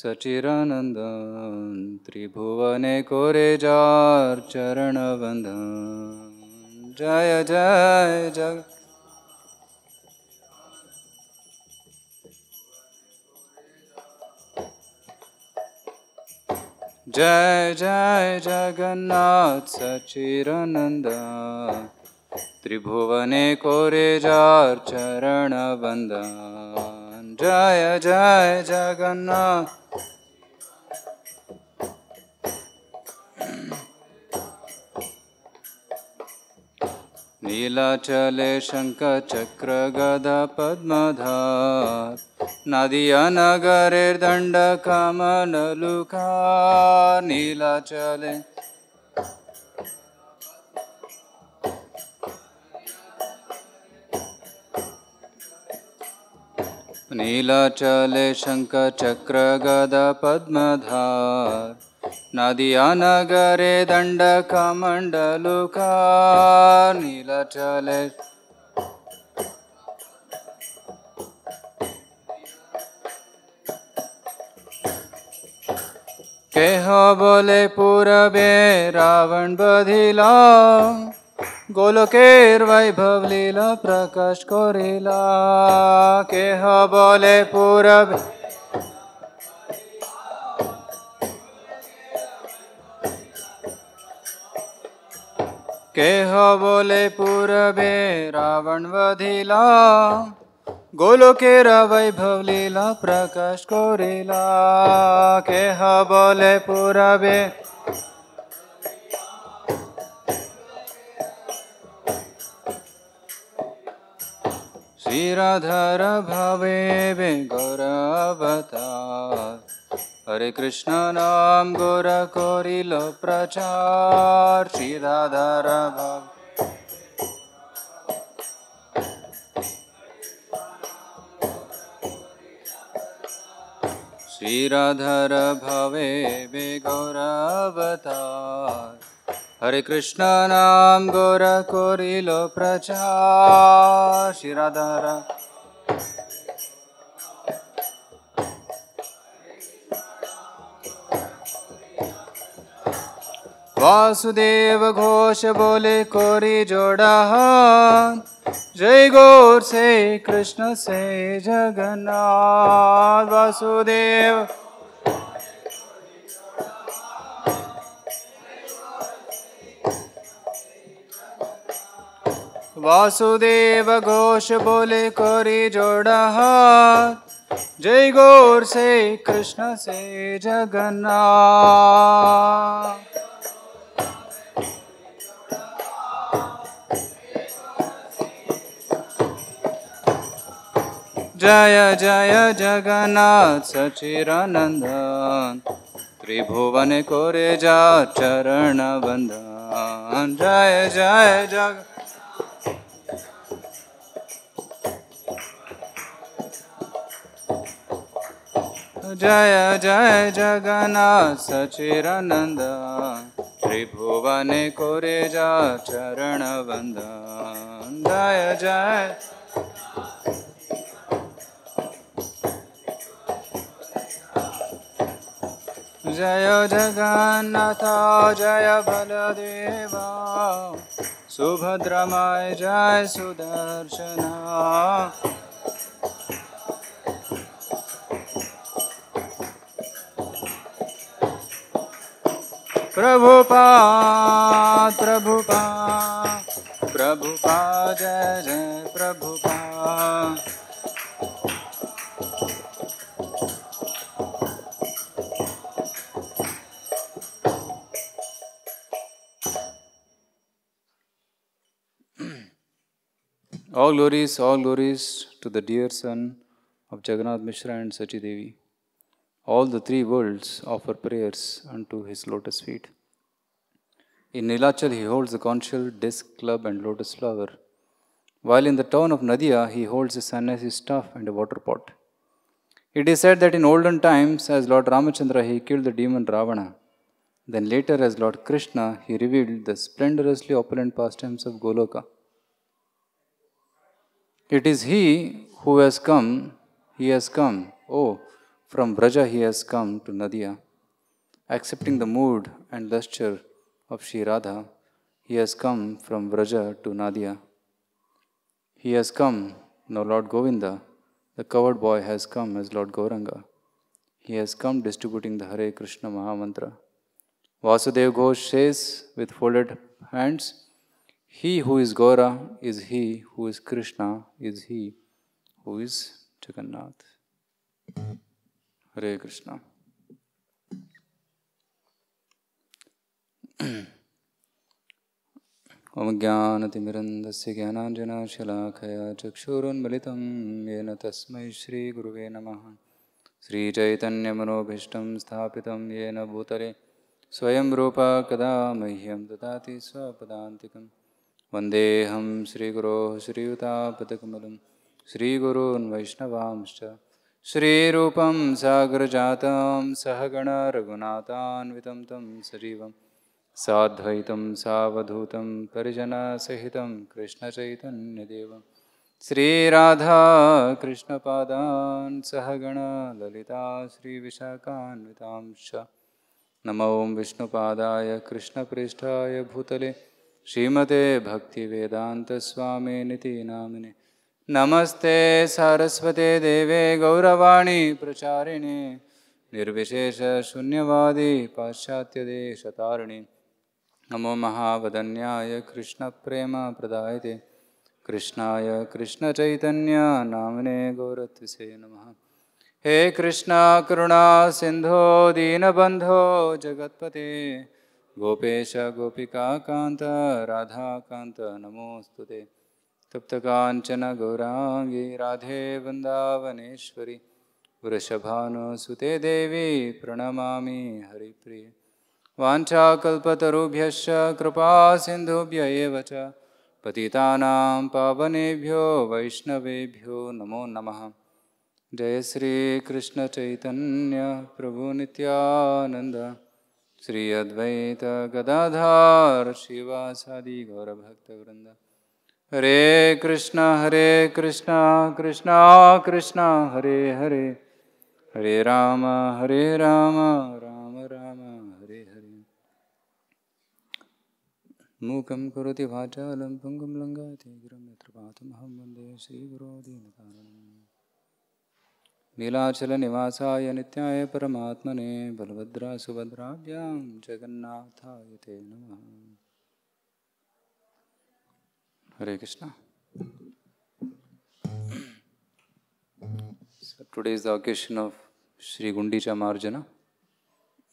सचिरानन्दं त्रिभुवने कोरे जार जय जय जग जय जय जगन्नाथ सचिरानन्द त्रिभुवने कोरे जार जय जय जगन्नाथ नीलाचले शङ्खचक्रगदपद्मधात् नदियनगरेर्दण्डकमनलुका नीलाचले नीलाचले शङ्खचक्रगदपद्मधात् नदिया नगरे दंड नीलचले केह बोले पूरबे रावण बधिला गोलकेर वैभव लीला प्रकाश कोरिला केह बोले पूरबे केह बोले पूरबे रावण वधिला गोलो के रैभव लीला प्रकाश कोरिला केह बोले पूरबे श्रीराधर भवे হরে কৃষ্ণ নাম গোর করিল প্রচার শ্রী রাধার ভক্ত श्रीराधर भवे विगौरवतार हरे कृष्ण नाम गौर कोरिलो प्रचार श्रीराधर वासुदेव घोष बोले कोरी जोड़ा जय गौर से कृष्ण से जगन्नाथ वासुदेव वासुदेव घोष बोले कोरी जोड़ा जय गौर से कृष्ण से जगन्नाथ जय जय जगन्नाथ सचिरानंद त्रिभुवन कोरे जा चरण बंदन जय जय जग जय जय जगन्नाथ सचिरानंद त्रिभुवन कोरे जा चरण बंदन जय जय जय जगन्नाथ जय बलदेव सुभद्रमय जय सुदर्शन प्रभुपा प्रभुपा प्रभुपा जय जय Prabhupada All glories, all glories to the dear son of Jagannath Mishra and Sachi Devi. All the three worlds offer prayers unto his lotus feet. In Nilachal, he holds the conchal, disc, club, and lotus flower, while in the town of Nadia, he holds a sannyasi staff and a water pot. It is said that in olden times, as Lord Ramachandra, he killed the demon Ravana. Then later, as Lord Krishna, he revealed the splendorously opulent pastimes of Goloka. It is he who has come, he has come. Oh, from Braja he has come to Nadia. Accepting the mood and lustre of Sri Radha, he has come from Braja to Nadia. He has come, now Lord Govinda, the covered boy has come as Lord Gauranga. He has come distributing the Hare Krishna Mahamantra. Vasudev Ghosh says with folded hands, He who is Gora is he who is Krishna is he who is Jagannath. Hare Krishna. ॐ ज्ञानतिमिरन्दस्य ज्ञानाञ्जनाशलाखया चक्षुरुन्मिलितं येन तस्मै श्रीगुरुवे नमः श्रीचैतन्यमनोभीष्टं स्थापितं येन भूतले स्वयं रूपा कदा मह्यं ददाति स्वपदान्तिकम् वन्देऽहं श्रीगुरोः श्रीयुतापदकमलं श्रीगुरून् वैष्णवांश्च श्रीरूपं सागरजातं सहगणरघुनाथान्वितं तं सजीवं साद्वैतं सावधूतं परिजनसहितं कृष्णचैतन्यदेवं ललिता श्री श्रीविशाखान्वितांश्च नमो विष्णुपादाय कृष्णपृष्ठाय भूतले श्रीमते भक्तिवेदान्तस्वामिनिति नामिने नमस्ते सारस्वते देवे गौरवाणी प्रचारिणे निर्विशेषशून्यवादी पाश्चात्यदेशतारिणि नमो महावदन्याय कृष्णप्रेमप्रदायते कृष्णाय कृष्णचैतन्यनाम्ने गौरत्विसे नम हे कृष्ण करुणा सिंधो दीनबंधो जगत्पते गोपेश गोपिका कांत राधा कांत नमोस्तु ते तप्त कांचन गौरांगी राधे वृंदावनेश्वरी वृषभानुसुते देवी प्रणमा हरिप्रिय वाछाकल्पतरुभ्य कृपा सिंधुभ्य च पतितानां पावनेभ्यो वैष्णवेभ्यो नमो नमः जय श्री कृष्ण चैतन्य प्रभु नित्यानंद श्री अद्वैत गदाधार शिवासादि गौरभक्तवृन्द हरे कृष्णा हरे कृष्णा कृष्णा कृष्णा हरे हरे हरे राम हरे राम राम राम हरे हरे मूकं करोति वाचालं पुङ्गं लङ्घाति गिरं यत्र पातमहं वन्दे श्रीगुरो नीलाचल निवासा निय परमात्मने बलभद्रा सुभद्राव्या जगन्नाथा ते नम Hare Krishna today is the occasion of Shri Gundicha Marjana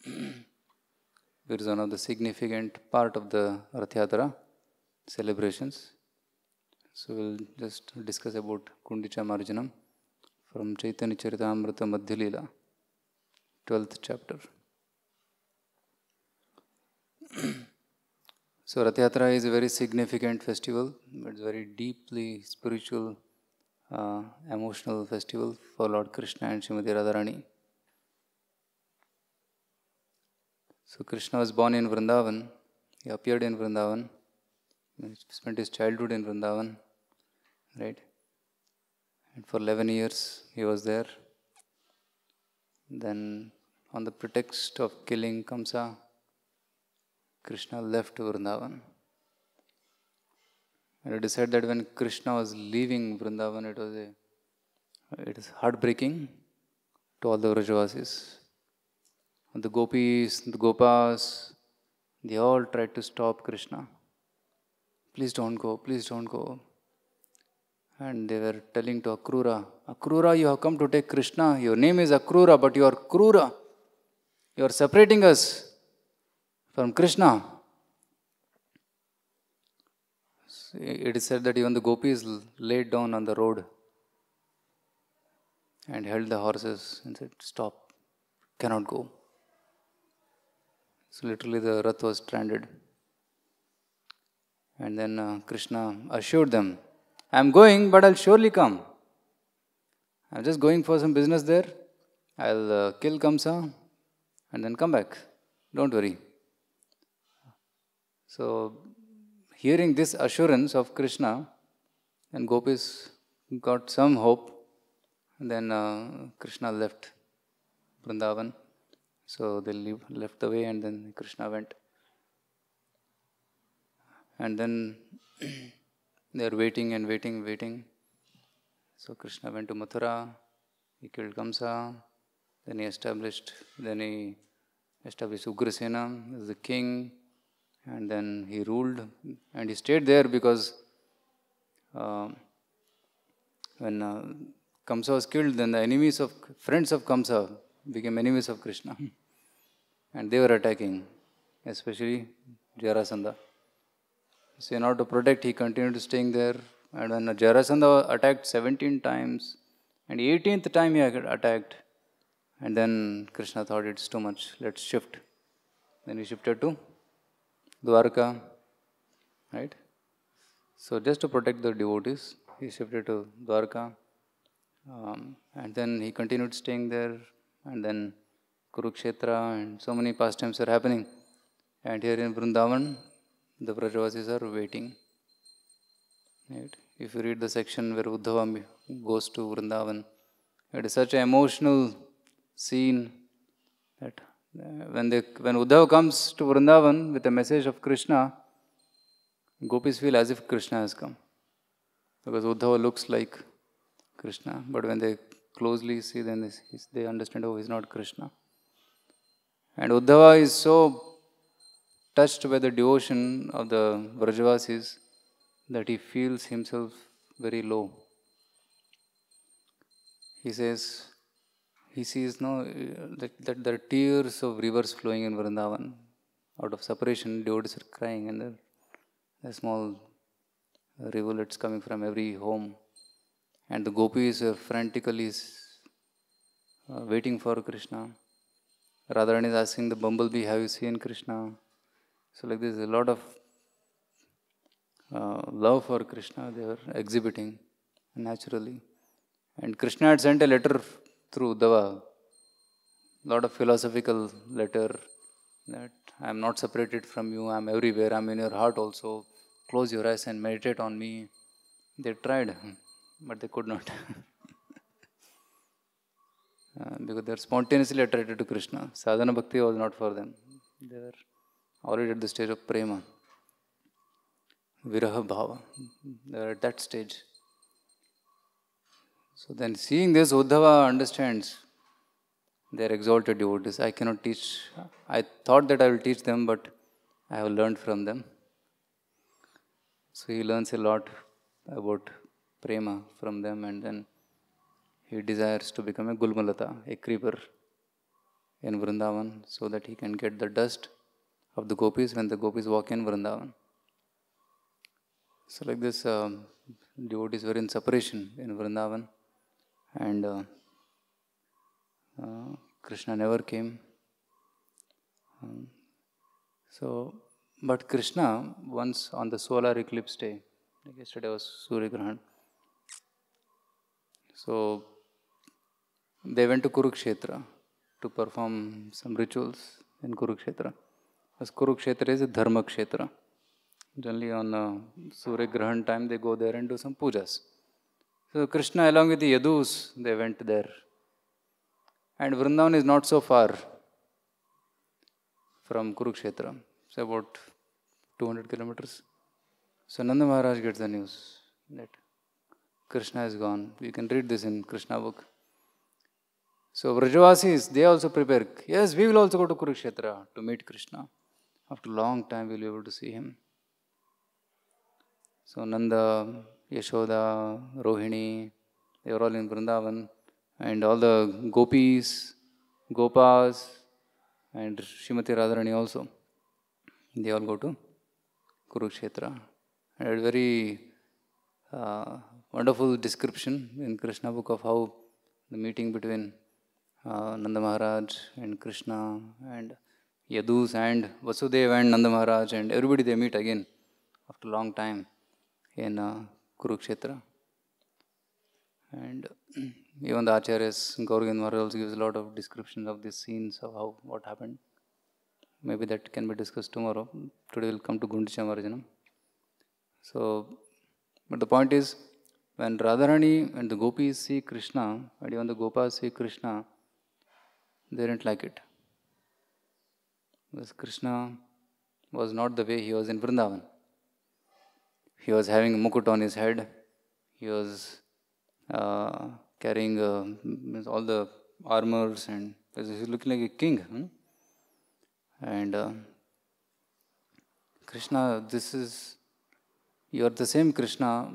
it is one of the significant part of the Rathayatra celebrations so will just discuss about Gundicha Marjanam from Chaitanya Charitamrita Madhyalila, 12th chapter. so, Ratyatra is a very significant festival, it's very deeply spiritual, uh, emotional festival for Lord Krishna and Srimati Radharani. So, Krishna was born in Vrindavan, he appeared in Vrindavan, he spent his childhood in Vrindavan, right? And for 11 years he was there. Then, on the pretext of killing Kamsa, Krishna left Vrindavan. And it is said that when Krishna was leaving Vrindavan, it was a, it is heartbreaking to all the Vrajavasis. And the gopis, the gopas, they all tried to stop Krishna. Please don't go, please don't go. And they were telling to Akrura, Akrura, you have come to take Krishna. Your name is Akrura, but you are Krura. You are separating us from Krishna. It is said that even the gopis laid down on the road and held the horses and said, Stop, cannot go. So literally the Rath was stranded. And then uh, Krishna assured them I'm going, but I'll surely come. I'm just going for some business there. I'll uh, kill Kamsa and then come back. Don't worry. So, hearing this assurance of Krishna, and gopis got some hope. And then uh, Krishna left Vrindavan. So they leave, left the way, and then Krishna went. And then They're waiting and waiting, waiting. So Krishna went to Mathura, he killed Kamsa, then he established, then he established Ugrasena as the king, and then he ruled, and he stayed there because uh, when uh, Kamsa was killed, then the enemies of friends of Kamsa became enemies of Krishna, and they were attacking, especially Jarasandha. So in order to protect, he continued staying there. And when Jarasandha attacked 17 times, and 18th time he attacked, and then Krishna thought it's too much, let's shift. Then he shifted to Dwarka, right? So just to protect the devotees, he shifted to Dwarka. Um, and then he continued staying there, and then Kurukshetra, and so many pastimes are happening. And here in Vrindavan, the Brajavasis are waiting. Right? If you read the section where Uddhava goes to Vrindavan, it is such an emotional scene that uh, when, they, when Uddhava comes to Vrindavan with a message of Krishna, gopis feel as if Krishna has come. Because Uddhava looks like Krishna, but when they closely see, then they, they understand, oh, he's not Krishna. And Uddhava is so touched by the devotion of the Vrajavasis that he feels himself very low. He says, he sees now that, that there are tears of rivers flowing in Vrindavan. Out of separation, devotees are crying, and there are small rivulets coming from every home. And the gopis are frantically uh, waiting for Krishna. Radharani is asking the bumblebee, Have you seen Krishna? So like there's a lot of uh, love for Krishna they were exhibiting naturally. And Krishna had sent a letter through Uddhava, lot of philosophical letter that I am not separated from you, I am everywhere, I am in your heart also, close your eyes and meditate on me. They tried, but they could not. uh, because they are spontaneously attracted to Krishna. Sadhana bhakti was not for them. They were already at the stage of prema, viraha bhava. They are at that stage. So then, seeing this, Uddhava understands they are exalted devotees. I cannot teach. I thought that I will teach them, but I have learned from them. So he learns a lot about prema from them, and then he desires to become a gulmalata, a creeper in Vrindavan, so that he can get the dust of the gopis when the gopis walk in Vrindavan. So, like this, um, devotees were in separation in Vrindavan, and uh, uh, Krishna never came. Um, so, but Krishna, once on the solar eclipse day, like yesterday was Surya Grahan, so they went to Kurukshetra to perform some rituals in Kurukshetra. as Kurukshetra is a dharma kshetra. Generally on uh, Surya Grahan time they go there and do some pujas. So Krishna along with the Yadus, they went there. And Vrindavan is not so far from Kurukshetra. It's about 200 kilometers. So Nanda Maharaj gets the news that Krishna is gone. You can read this in Krishna book. So Vrajavasis, they also prepare. Yes, we will also go to Kurukshetra to meet Krishna. After a long time, we'll be able to see him. So Nanda, Yashoda, Rohini, they were all in Vrindavan. And all the gopis, gopas, and Shrimati Radharani also. They all go to Kurukshetra. And a very uh, wonderful description in Krishna book of how the meeting between uh, Nanda Maharaj and Krishna and Yadus and Vasudeva and Nanda Maharaj and everybody they meet again after a long time in uh, Kurukshetra. And even the acharyas, Gaurian Maharaj gives a lot of descriptions of these scenes of how what happened. Maybe that can be discussed tomorrow. Today we'll come to Gundicha Marjanam. So, but the point is, when Radharani and the gopis see Krishna, and even the gopas see Krishna, they didn't like it. Because Krishna was not the way he was in Vrindavan. He was having a mukut on his head. He was uh, carrying uh, all the armors and he was looking like a king. Hmm? And uh, Krishna, this is, you are the same Krishna,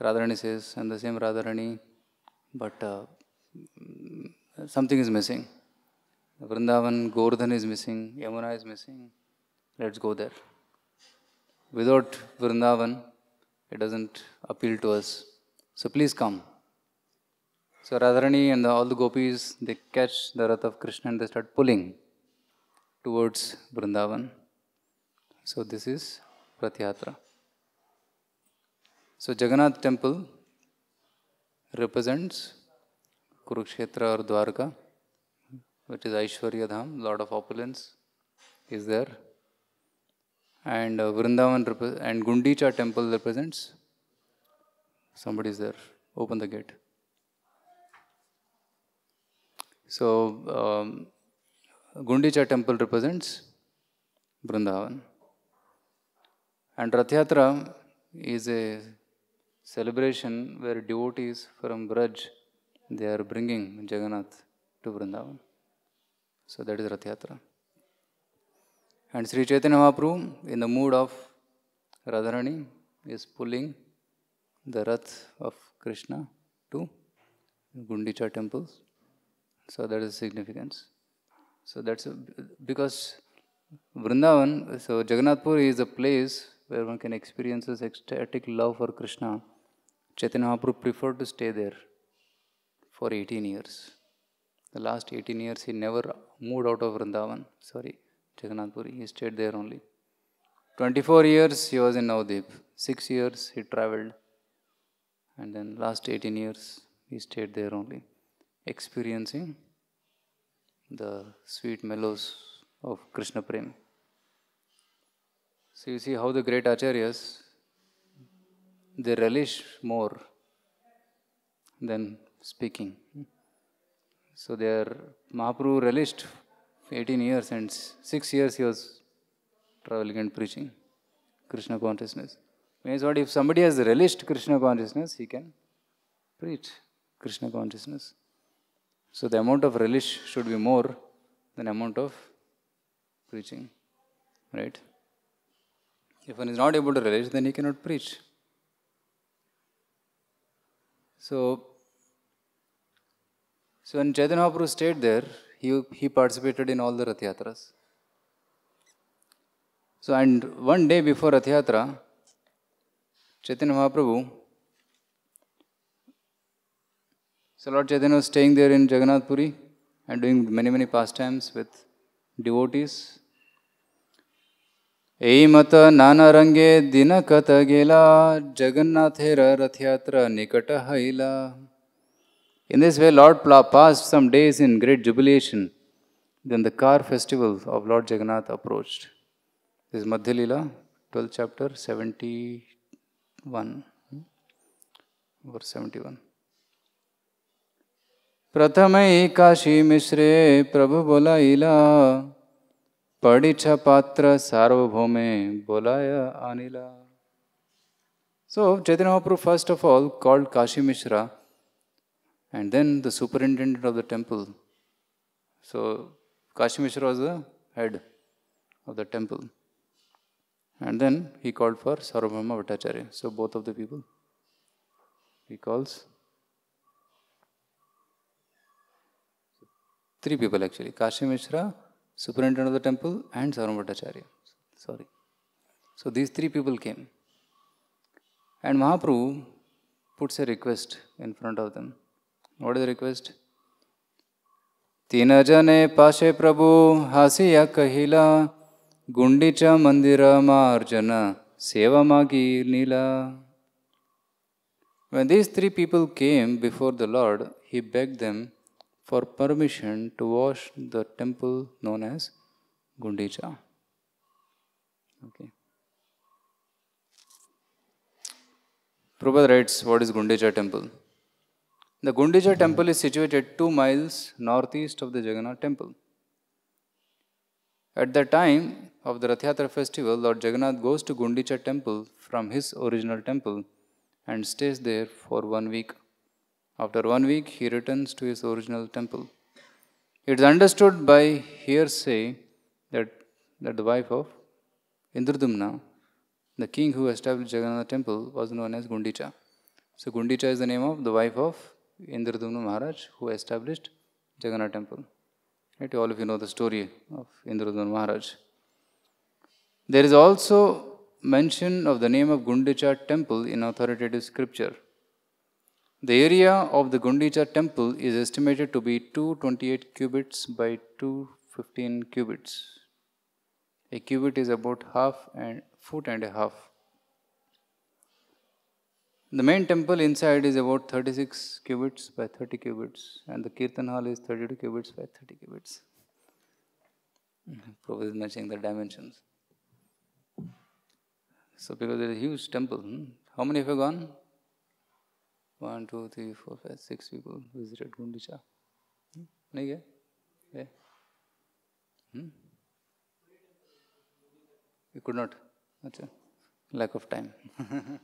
Radharani says, and the same Radharani, but uh, something is missing. Vrindavan Gordhan is missing, Yamuna is missing. Let's go there. Without Vrindavan, it doesn't appeal to us. So please come. So Radharani and the, all the gopis, they catch the Rath of Krishna and they start pulling towards Vrindavan. So this is Pratyatra. So Jagannath temple represents Kurukshetra or Dwarka which is Aishwarya Dham, lot of opulence is there. And uh, Vrindavan and Gundicha temple represents. Somebody is there. Open the gate. So, um, Gundicha temple represents Vrindavan. And Rathyatra is a celebration where devotees from Braj, they are bringing Jagannath to Vrindavan. So that is Rath Yatra. And Sri Chaitanya Mahaprabhu, in the mood of Radharani, is pulling the Rath of Krishna to Gundicha temples. So that is significance. So that's a, because Vrindavan, so Jagannath Puri is a place where one can experience this ecstatic love for Krishna. Chaitanya Mahaprabhu preferred to stay there for 18 years. The last 18 years he never moved out of Vrindavan. Sorry, Jagannath Puri. He stayed there only. 24 years he was in Navadip. 6 years he traveled. And then last 18 years he stayed there only. Experiencing the sweet mellows of Krishna Prem. So you see how the great acharyas, they relish more than speaking. So there, Mahaprabhu relished 18 years and 6 years he was traveling and preaching Krishna consciousness. Means what if somebody has relished Krishna consciousness, he can preach Krishna consciousness. So the amount of relish should be more than amount of preaching, right? If one is not able to relish, then he cannot preach. So So when Chaitanya Mahaprabhu stayed there, he, he participated in all the Rath So and one day before Rath Chaitanya Mahaprabhu, so Lord Chaitanya was staying there in Jagannath Puri and doing many many pastimes with devotees. ऐ मत नाना रंगे दिन कत गेला जगन्नाथेर Rathyatra In this way, Lord Pla passed some days in great jubilation. Then the car festival of Lord Jagannath approached. This is Madhya Lila, 12th chapter, 71. Verse 71. प्रथम काशी मिश्रे प्रभु बोला इला पड़िछ पात्र सार्वभौमे बोलाया आनिला so Chaitanya Mahaprabhu first of all called Kashi Mishra and then the superintendent of the temple. So Kashimishra was the head of the temple. And then he called for Sarvabhauma Bhattacharya. So both of the people he calls. Three people actually Kashimishra, superintendent of the temple, and Sarvabhauma Bhattacharya. Sorry. So these three people came. And Mahaprabhu puts a request in front of them. What is the request? Tina तीन जने पाशे प्रभु हासिया कहिला गुंडीच्या मंदिरामार्जना सेवा मागी nila. When these three people came before the Lord, he begged them for permission to wash the temple known as Gundicha. Okay. Prabhupada writes, What is Gundicha temple? The Gundija temple is situated 2 miles northeast of the Jagannath temple. At the time of the Rathyatra festival, Lord Jagannath goes to Gundicha temple from his original temple and stays there for one week. After one week, he returns to his original temple. It is understood by hearsay that, that the wife of Indradumna, the king who established Jagannath temple, was known as Gundicha. So Gundicha is the name of the wife of Indradumna Maharaj who established Jagannath temple. Right? All of you know the story of Indradumna Maharaj. There is also mention of the name of Gundicha temple in authoritative scripture. The area of the Gundicha temple is estimated to be 228 cubits by 215 cubits. A cubit is about half and foot and a half. The main temple inside is about 36 cubits by 30 cubits, and the Kirtan Hall is 32 cubits by 30 cubits. Mm-hmm. Prabhupada is mentioning the dimensions. So, because there is a huge temple, hmm? how many have you gone? One, two, three, four, five, six people visited Gundicha. Hmm? Yeah. Hmm? You could not. a Lack of time.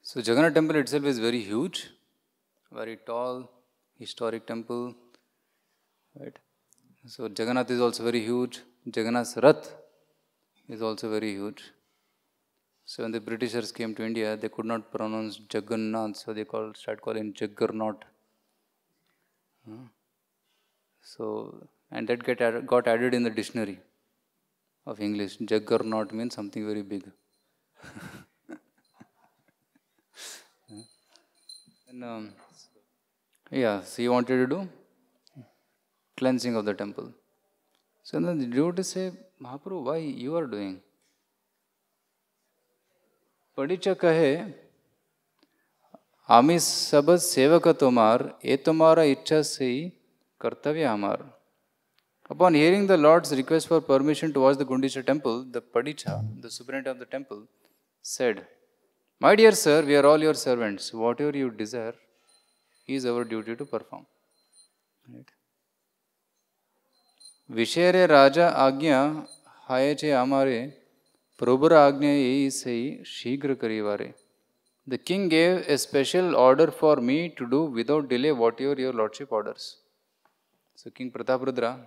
so Jagannath temple itself is very huge, very tall, historic temple. Right? So Jagannath is also very huge. Jagannath's Rath is also very huge. So when the Britishers came to India, they could not pronounce Jagannath, so they called, started calling Jaggernaut. Hmm? So, and that get ad got added in the dictionary of English. Juggernaut means something very big. and, um, yeah, so he wanted to do cleansing of the temple. So then the devotee say, Mahaprabhu, why you are doing? परीक्षा कहे आमी सब सेवक तुम्हार ये तुम्हारा इच्छा से ही Kartavya Amar. Upon hearing the Lord's request for permission to watch the Gundisha temple, the Padita, the superintendent of the temple, said, My dear sir, we are all your servants. Whatever you desire is our duty to perform. Right? विषेरे राजा आज्ञा हाय चे आमारे प्रभुर आज्ञा यही से शीघ्र करीवारे the king gave a special order for me to do without delay what your your lordship orders So King Prataprudra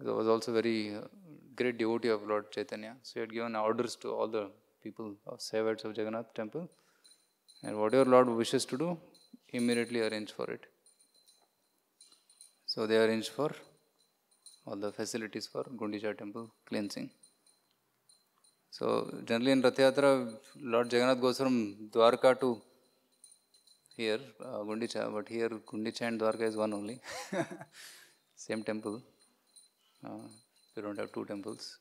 was also very uh, great devotee of Lord Chaitanya. So he had given orders to all the people of Sevats of Jagannath temple. And whatever Lord wishes to do, immediately arrange for it. So they arranged for all the facilities for Gundicha temple cleansing. So generally in Rath Yatra, Lord Jagannath goes from Dwarka to here, uh, Gundicha, but here Gundicha and Dwarka is one only. Same temple. Uh, we don't have two temples.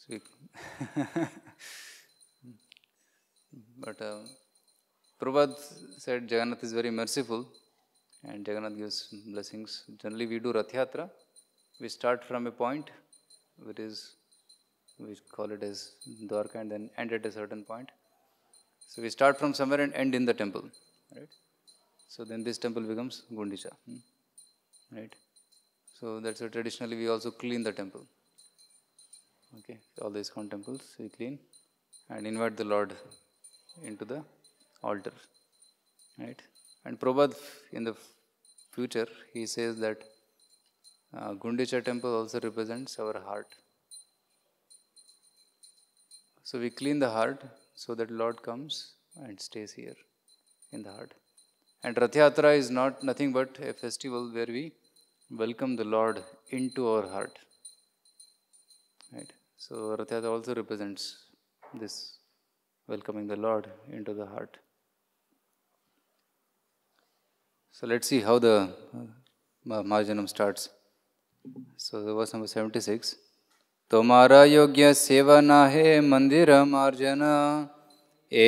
So but uh, Prabhupada said Jagannath is very merciful and Jagannath gives blessings. Generally, we do Rathyatra. We start from a point which is, we call it as Dwarka and then end at a certain point. So we start from somewhere and end in the temple right? So then this temple becomes Gundicha, hmm, right? So that's why traditionally we also clean the temple. Okay, all these ISKCON temples we clean and invite the Lord into the altar, right? And Prabhupada in the future he says that uh, Gundicha temple also represents our heart. So we clean the heart so that Lord comes and stays here in the heart. And Rath is not nothing but a festival where we welcome the Lord into our heart. Right? So Rath also represents this welcoming the Lord into the heart. So let's see how the uh, Mahajanam starts. So the verse number 76. तुम्हारा योग्य सेवा ना है मंदिर मार्जना my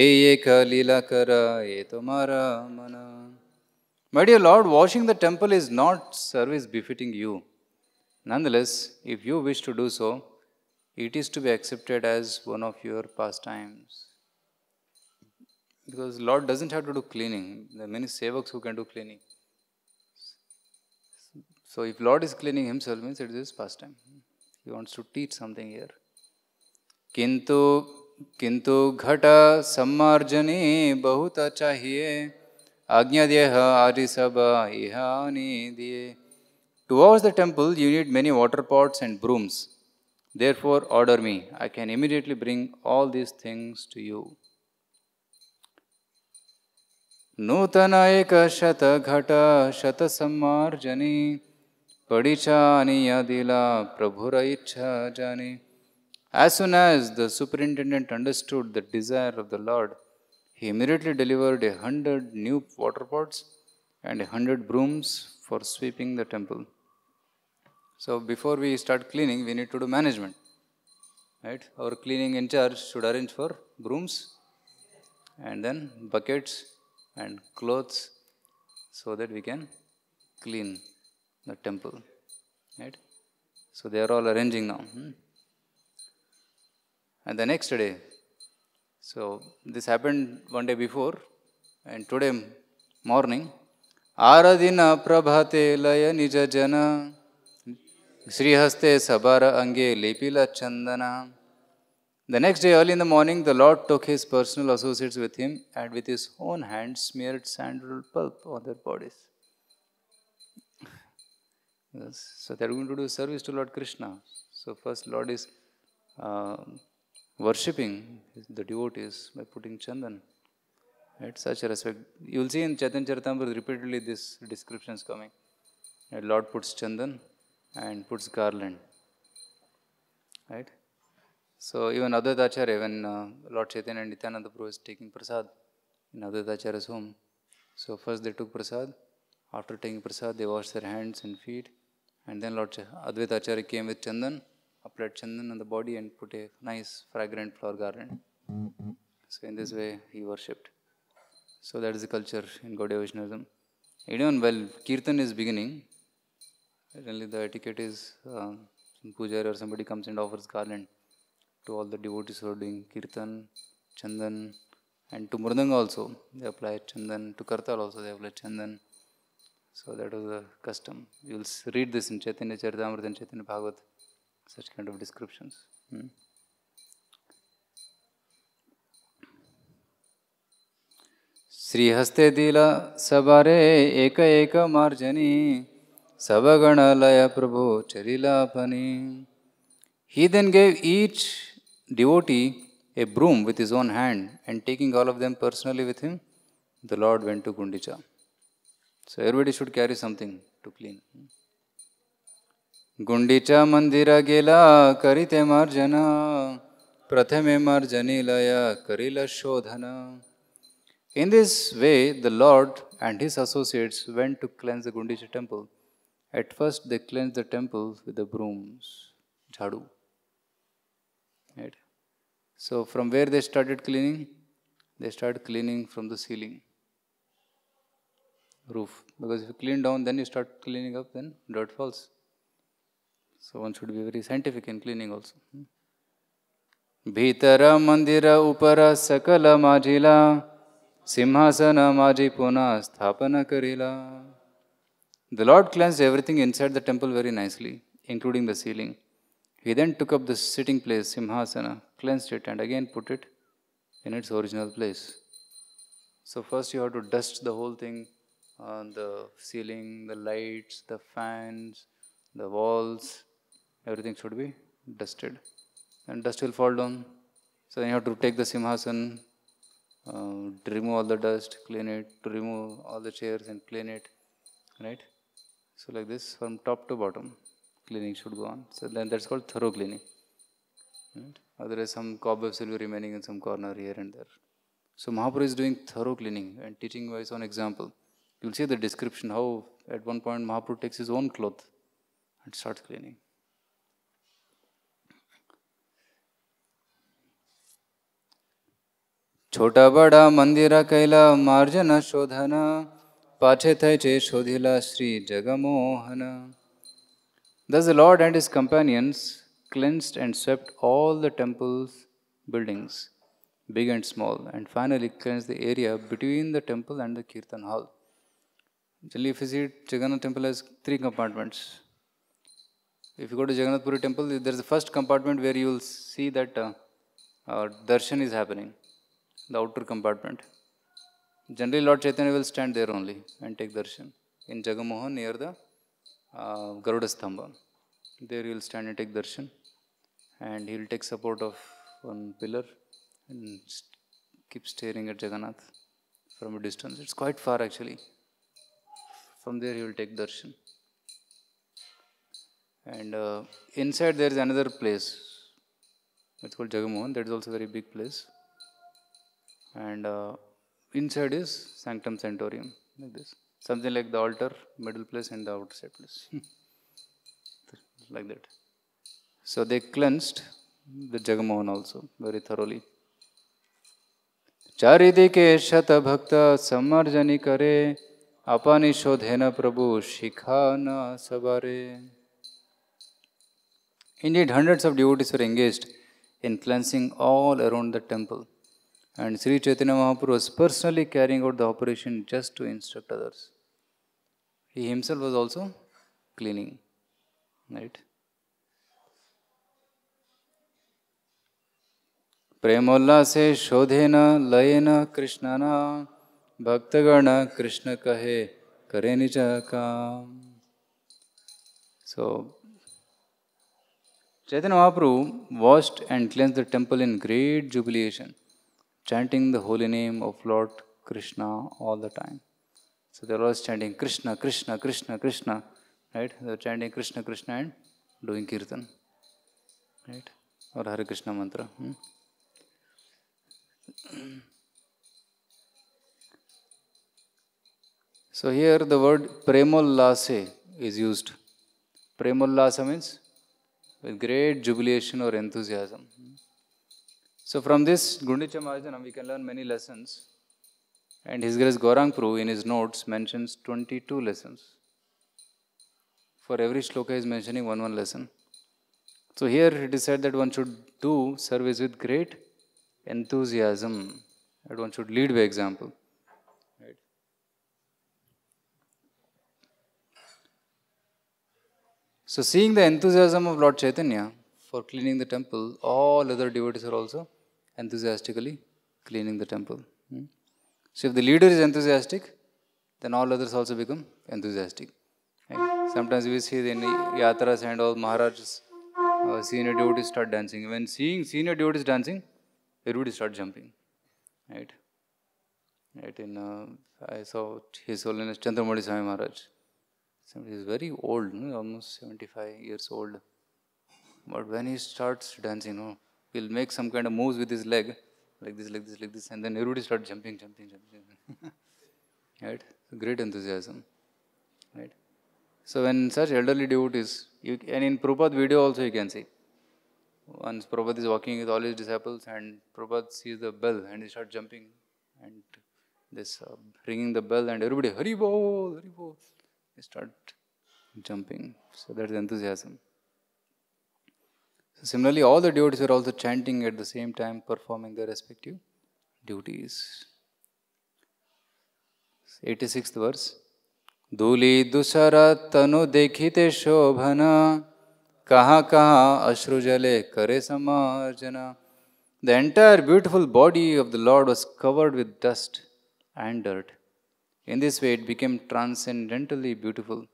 dear Lord, washing the temple is not service befitting you. Nonetheless, if you wish to do so, it is to be accepted as one of your pastimes. Because Lord doesn't have to do cleaning. There are many sevaks who can do cleaning. So if Lord is cleaning himself, means it is his pastime. He wants to teach something here. Kintu किंतु घट सम्मार्जने बहुत चाहिए Agnyadeh Arisabha Ihanidye. Towards the temple, you need many water pots and brooms. Therefore, order me. I can immediately bring all these things to you. नूतनायकशतघटशतसम्मार्जने पडिचानि यदिला प्रभुरैच्छाजने As soon as the superintendent understood the desire of the Lord, he immediately delivered a hundred new water pots and a hundred brooms for sweeping the temple. So before we start cleaning, we need to do management. Right? Our cleaning in charge should arrange for brooms and then buckets and clothes so that we can clean the temple. Right? So they are all arranging now. Hmm? and the next day. So this happened one day before and today morning. Aradina prabhate laya nija jana Srihaste sabara ange lepila chandana. The next day early in the morning the Lord took his personal associates with him and with his own hand smeared sandalwood pulp on their bodies. Yes. So they are going to do service to Lord Krishna. So first Lord is uh, worshipping the devotees by putting chandan. At such a respect, you will see in Chaitanya Charitamrita repeatedly this description is coming. Lord puts chandan and puts garland. Right? So even Acharya, when uh, Lord Chaitanya and Nityananda Prabhu is taking prasad in Acharya's home, so first they took prasad. After taking prasad, they washed their hands and feet. And then Lord Acharya came with chandan Apply chandan on the body and put a nice fragrant flower garland. So in this way he worshipped. So that is the culture in Gaudiya Vaishnavism. Even while kirtan is beginning, Generally the etiquette is uh, some or somebody comes and offers garland to all the devotees who are doing kirtan, chandan, and to murdanga also they apply chandan. To kartal also they apply chandan. So that was the custom. You will read this in Chaitanya Charitamrita and Chaitanya Bhagavat. such kind of descriptions. Hmm. శ్రీహస్తే దీల సబరే ఏక ఏక మార్జని సభగణలయ ప్రభు చరిలాపని he then gave each devotee a broom with his own hand and taking all of them personally with him, the Lord went to Gundicha. So everybody should carry something to clean. गुंडीच्या मंदिरा गेला करीते मार्जना karila shodhana. In this way, the Lord and his associates went to cleanse the Gundicha temple. At first, they cleansed the temple with the brooms, jadoo. Right? So, from where they started cleaning? They started cleaning from the ceiling, roof. Because if you clean down, then you start cleaning up, then dirt falls. So one should be very scientific in cleaning also. Bhitara mandira upara sakala majila simhasana maji sthapana karila. The Lord cleansed everything inside the temple very nicely, including the ceiling. He then took up the sitting place, simhasana, cleansed it and again put it in its original place. So first you have to dust the whole thing uh, the ceiling, the lights, the fans, the walls, everything should be dusted and dust will fall down so you have to take the simhasan uh, remove all the dust clean it to remove all the chairs and clean it right so like this from top to bottom cleaning should go on so then that's called thorough cleaning right? otherwise some cobwebs will be remaining in some corner here and there so Mahaprabhu is doing thorough cleaning and teaching wise on example. You'll see the description how at one point Mahaprabhu takes his own cloth and starts cleaning. छोटा बड़ा मंदिरा कैला मार्जना शोधना पाछे थे चे शोधिला Shri Thus the Lord and his companions cleansed and swept all the temple's buildings, big and small, and finally cleansed the area between the temple and the Kirtan hall. Generally, if you see Jagannath temple has three compartments. If you go to Jagannath Puri temple, there is the first compartment where you will see that uh, uh, darshan is happening the outer compartment. Generally, Lord Chaitanya will stand there only and take darshan. In Jagamohan, near the uh, Garuda Stamba. There he will stand and take darshan. And he will take support of one pillar and keep staring at Jagannath from a distance. It's quite far actually. From there he will take darshan. And uh, inside there is another place. It's called Jagamohan. That is also a very big place and uh, inside is sanctum sanctorium, like this something like the altar middle place and the outside place like that so they cleansed the jagamohan also very thoroughly चारिदिके शतभक्त bhakta करे अपनिशोधेन प्रभु prabhu shikhana sabare. Indeed, hundreds of devotees were engaged in cleansing all around the temple. And Sri Chaitanya Mahaprabhu was personally carrying out the operation just to instruct others. He himself was also cleaning. Right? प्रेमोल्लासे शोधेन लयेन Krishnan भक्तगण कृष्ण कहे करे निज काम सो चैतन्य महाप्रभु washed and cleansed the temple in great jubilation. chanting the holy name of Lord Krishna all the time. So they're always chanting Krishna, Krishna, Krishna, Krishna, right? They're chanting Krishna, Krishna and doing kirtan, right? Or Hare Krishna mantra. Hmm? So here the word premollase is used. Premollasa means with great jubilation or enthusiasm. So from this Gundicha Mahajana, we can learn many lessons. And His Grace Gaurang Prabhu in his notes mentions 22 lessons. For every shloka he is mentioning one one lesson. So here it is said that one should do service with great enthusiasm. That one should lead by example. Right. So seeing the enthusiasm of Lord Chaitanya, for cleaning the temple, all other devotees are also enthusiastically cleaning the temple. Hmm? So if the leader is enthusiastic, then all others also become enthusiastic. Right? Sometimes we see in yatras and all Maharajas, uh, senior devotees start dancing. When seeing senior devotees dancing, everybody start jumping. Right? Right? In, uh, I saw His Holiness Chandramoli Swami Maharaj. He is very old, almost 75 years old. But when he starts dancing, you know, he'll make some kind of moves with his leg, like this, like this, like this, and then everybody starts jumping, jumping, jumping. right? Great enthusiasm. Right? So when such elderly devotees, you, and in Prabhupada's video also you can see, once Prabhupada is walking with all his disciples and Prabhupada sees the bell and he starts jumping and this uh, ringing the bell and everybody, Hari Bol, Hari Bol. They start jumping. So that's enthusiasm. Similarly, all the devotees were also chanting at the same time, performing their respective duties. 86th verse. Duli दुसर tanu देखिते shobhana kaha kaha ashrujale kare करे The entire beautiful body of the Lord was covered with dust and dirt. In this way, it became transcendently beautiful.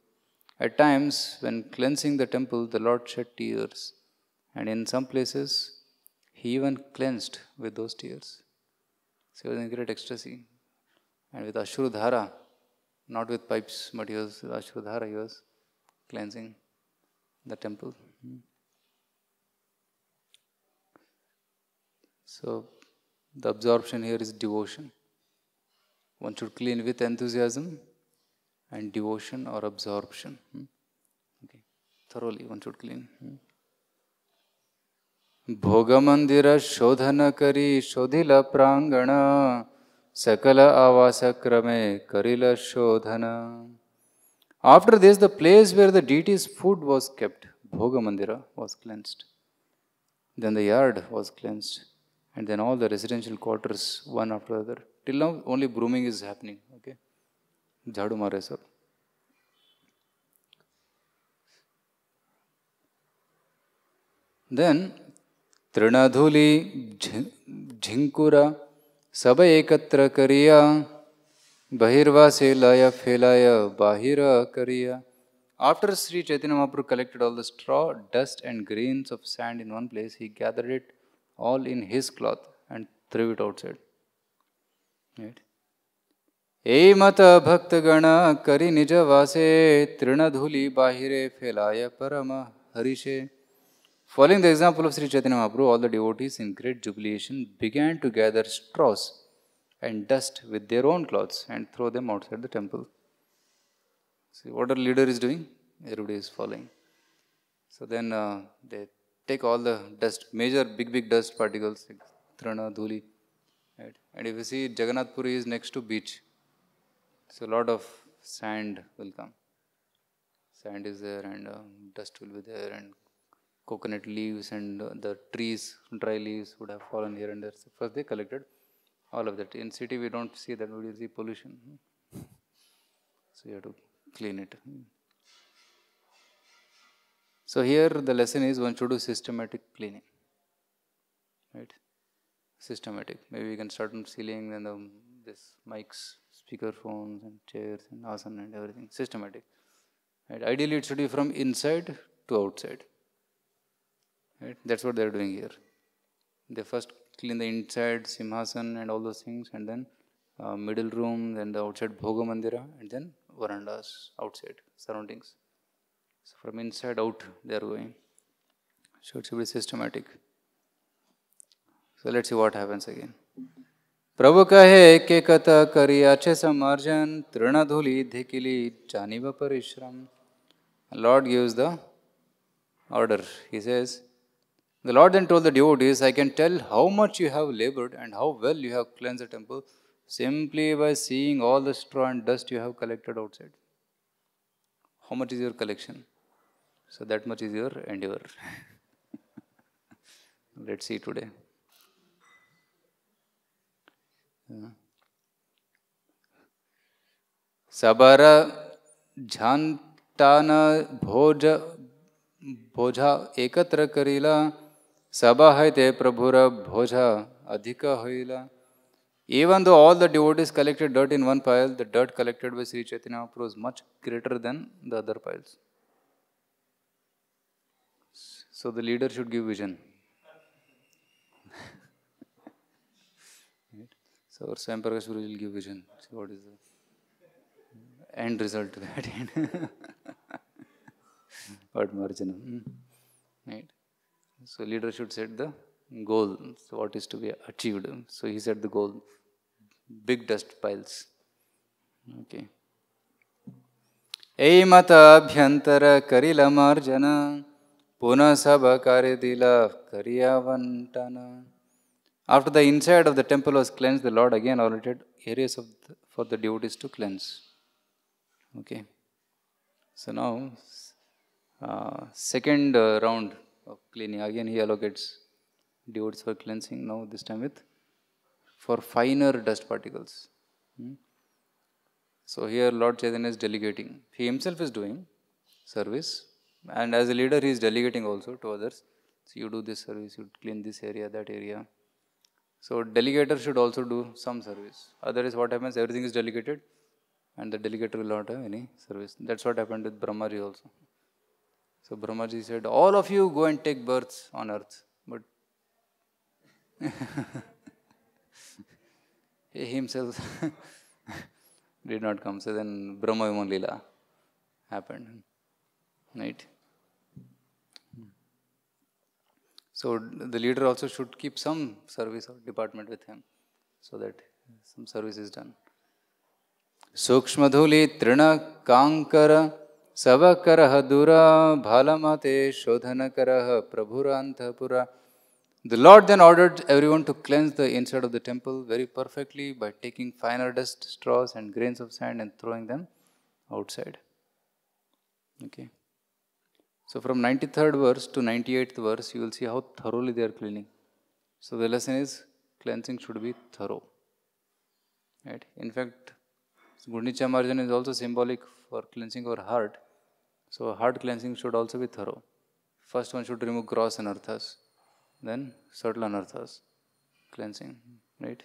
At times, when cleansing the temple, the Lord shed tears. And in some places, he even cleansed with those tears. So he was in great ecstasy. And with Ashrudhara, not with pipes, but he was with Ashrudhara, he was cleansing the temple. Hmm. So the absorption here is devotion. One should clean with enthusiasm and devotion or absorption. Hmm. Okay. Thoroughly one should clean. Hmm. भोग मंदिर शोधन करी शोधिल प्रांगण सकल आवास क्रमे करिल शोधन after this the place where the deities food was kept Bhogamandir was cleansed then the yard was cleansed and then all the residential quarters one after other till now only brooming is happening okay झाड़ू मारे सब then तृणधूलि झिंकुर सब एकत्र करिया बहिर्वासे लय फैलाय बाहिर करिया after Shri Chaitanya Mahaprabhu collected all the straw dust and grains of sand in one place he gathered it all in his cloth and threw it outside ए मत भक्त गण करी निज वासे तृणधूलि बाहिरे फैलाय परम हरिशे Following the example of Sri Chaitanya Mahaprabhu, all the devotees in great jubilation began to gather straws and dust with their own clothes and throw them outside the temple. See what our leader is doing? Everybody is following. So then uh, they take all the dust, major big, big dust particles, like Trana, Dhuli. Right? And if you see, Jagannath Puri is next to beach. So a lot of sand will come. Sand is there and uh, dust will be there and coconut leaves and the trees, dry leaves would have fallen here and there. So first they collected all of that. In city we don't see that, we see pollution. So you have to clean it. So here the lesson is one should do systematic cleaning. Right? Systematic. Maybe we can start from ceiling, then the, this mics, speaker phones and chairs and awesome, and everything. Systematic. Right? Ideally it should be from inside to outside. Right? That's what they're doing here. They first clean the inside simhasan and all those things, and then uh, middle room, then the outside bhoga mandira, and then verandas outside surroundings. So from inside out, they are going. So it should be systematic. So let's see what happens again. प्रभु कहे के कत करियाचे समर्जन तृणधुली धिकिली जानिव परिश्रम lord gives the order he says the Lord then told the devotees, I can tell how much you have labored and how well you have cleansed the temple simply by seeing all the straw and dust you have collected outside. How much is your collection? So that much is your endeavor. Let's see today. Sabara, jhantana, भोज भोजा ekatra karila." Sabha hai te prabhura bhoja adhika hoila. Even though all the devotees collected dirt in one pile, the dirt collected by Sri Chaitanya Mahaprabhu is much greater than the other piles. So the leader should give vision. So our Swami Prakash will give vision. See what is the end result of that what margin? Hmm. Right? So leader should set the goal. So what is to be achieved? So he set the goal. Big dust piles. Okay. ऐमताभ्यंतर करिलमार्जन पुनः सब कार्यदिल करियावंटन After the inside of the temple was cleansed, the Lord again ordained areas of the, for the devotees to cleanse. Okay. So now, uh, second uh, round of oh, cleaning. Again, he allocates diodes for cleansing. Now this time with for finer dust particles. Hmm? So here Lord Chaitanya is delegating. He himself is doing service and as a leader he is delegating also to others. So you do this service, you clean this area, that area. So delegator should also do some service. Otherwise what happens? Everything is delegated and the delegator will not have any service. That's what happened with Brahmari also. So Brahmaji said, all of you go and take births on earth. But he himself did not come. So then Brahma Viman happened. Right? So the leader also should keep some service or department with him so that some service is done. Sukshmadhuli trina Kankara. ಸವಕರಃ ದುರ ಭಾಲಮತೆ ಶೋಧನಕರಃ ಪ್ರಭುರಾಂತಪುರ The Lord then ordered everyone to cleanse the inside of the temple very perfectly by taking finer dust, straws, and grains of sand and throwing them outside. Okay. So, from 93rd verse to 98th verse, you will see how thoroughly they are cleaning. So, the lesson is cleansing should be thorough. Right? In fact, Gurnicha Marjan is also symbolic for cleansing our heart. So heart cleansing should also be thorough. First one should remove gross anarthas, then subtle anarthas, cleansing, right?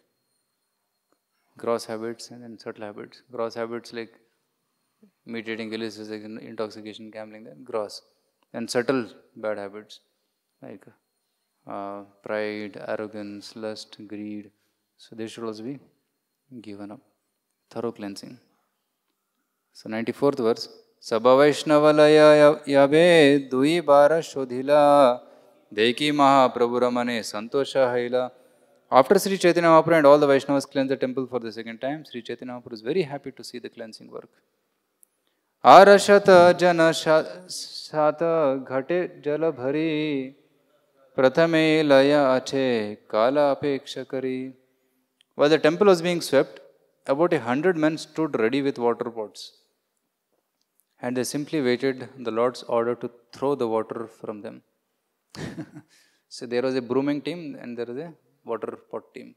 Gross habits and then subtle habits. Gross habits like meditating, illicit intoxication, gambling, then gross. And subtle bad habits like uh, pride, arrogance, lust, greed. So they should also be given up. Thorough cleansing. So 94th verse. Sabhavaishnavalaya yabe dui bara shodhila deki maha prabhuramane santosha haila. After Sri Chaitanya Mahaprabhu and all the Vaishnavas cleanse the temple for the second time, Sri Chaitanya Mahaprabhu is very happy to see the cleansing work. आरशत जन सात घटे जल भरी प्रथमे लय अचे काला अपेक्षा करी While the temple was being swept, about a hundred men stood ready with water pots. and they simply waited the Lord's order to throw the water from them. so there was a brooming team and there was a water pot team.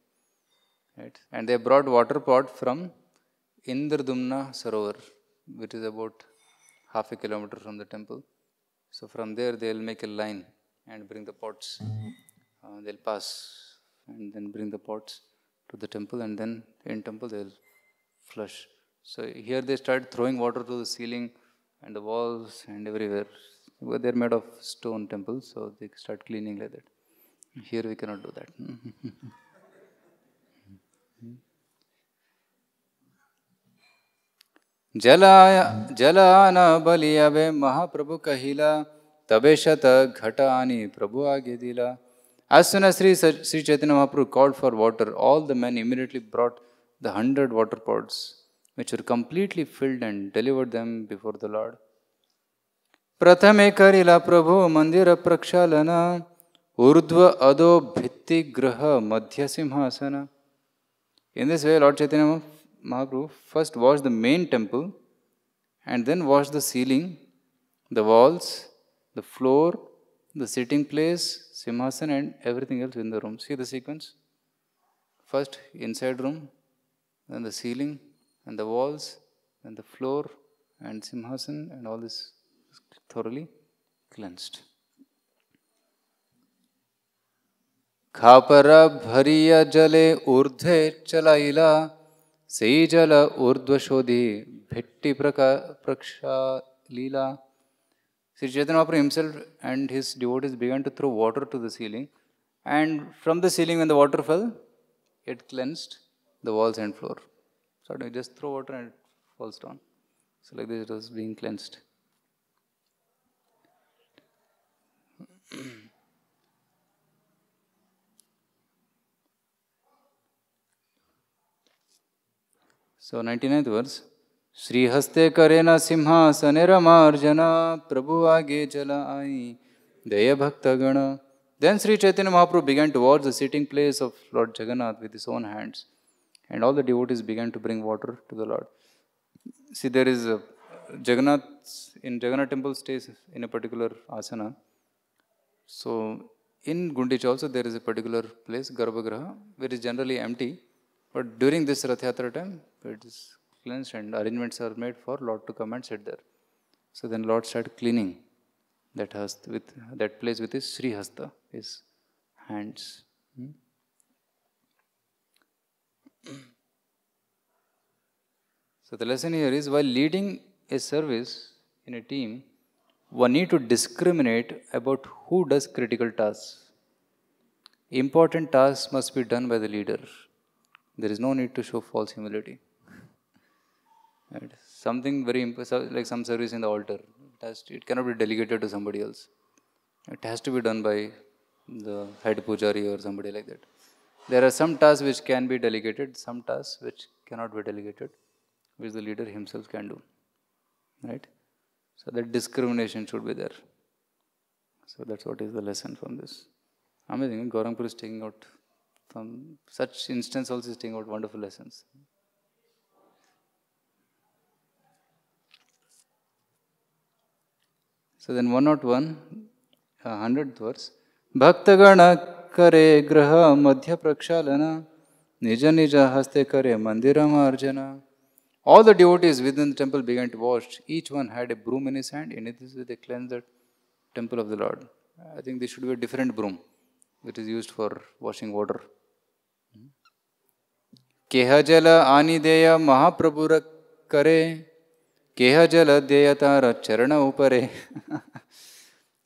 Right? And they brought water pot from Indradumna Sarovar, which is about half a kilometer from the temple. So from there they'll make a line and bring the pots. Uh, they'll pass and then bring the pots to the temple and then in temple they'll flush. So here they started throwing water to the ceiling and the walls and everywhere. Well, they're made of stone temples, so they start cleaning like that. Here we cannot do that. जलाय जलान बलियवे महाप्रभु कहिला तबे शत घट As soon as Sri, Sri Chaitanya Mahaprabhu called for water, all the men immediately brought the hundred water pots which were completely filled and delivered them before the Lord. प्रथमे करिला प्रभु मंदिर prakshalana ऊर्ध्व अधो भित्ति graha मध्य सिंहासन In this way, Lord Chaitanya Mahaprabhu first washed the main temple and then washed the ceiling, the walls, the floor, the sitting place, simhasan, and everything else in the room. See the sequence? First, inside room, then the ceiling, and the walls and the floor and simhasan and all this thoroughly cleansed. ಖಾಪರಭರಿಯ jale ಊರ್ಧ್ವೆ ಚಲೈಲ ಸೇಜಲ urdvashodhi bhitti praksha lila. Sri Chaitanya Mahaprabhu himself and his devotees began to throw water to the ceiling and from the ceiling when the water fell, it cleansed the walls and floor. Suddenly just throw water and it falls down. So like this it was being cleansed. so 99th verse. ಶ್ರೀಹಸ್ತೆ ಕರೇನ ಸಿಂಹಾಸನಿರಮಾರ್ಜನ ಪ್ರಭುವಾಗಿ ಜಲ ಆಯಿ Bhaktagana. Then Sri Chaitanya Mahaprabhu began towards the sitting place of Lord Jagannath with his own hands. And all the devotees began to bring water to the Lord. See, there is a uh, Jagannath, in Jagannath temple stays in a particular asana. So in Gundich also there is a particular place, Garbhagraha, which is generally empty. But during this Rath Yatra time, it is cleansed and arrangements are made for Lord to come and sit there. So then Lord started cleaning that, hast, with, that place with his Sri Hastha his hands. Hmm? so the lesson here is while leading a service in a team, one need to discriminate about who does critical tasks. Important tasks must be done by the leader. There is no need to show false humility. Right. Something very like some service in the altar, it, has to, it cannot be delegated to somebody else. It has to be done by the head pujari or somebody like that. There are some tasks which can be delegated, some tasks which cannot be delegated, which the leader himself can do. Right? So that discrimination should be there. So that's what is the lesson from this. Amazing. Gaurangpur is taking out from such instance also is taking out wonderful lessons. So then 101, uh, 100th verse. Bhaktagana करे गृह मध्य प्रक्षालन निज निज हस्ते करे मंदिरम अर्जन all the duties within the temple began to wash each one had a broom in his hand in this with clean the temple of the lord I think this should be a different broom that is use for washing water केह जल आनी देय महाप्रभुर करे केह जल देयता चरण उपरे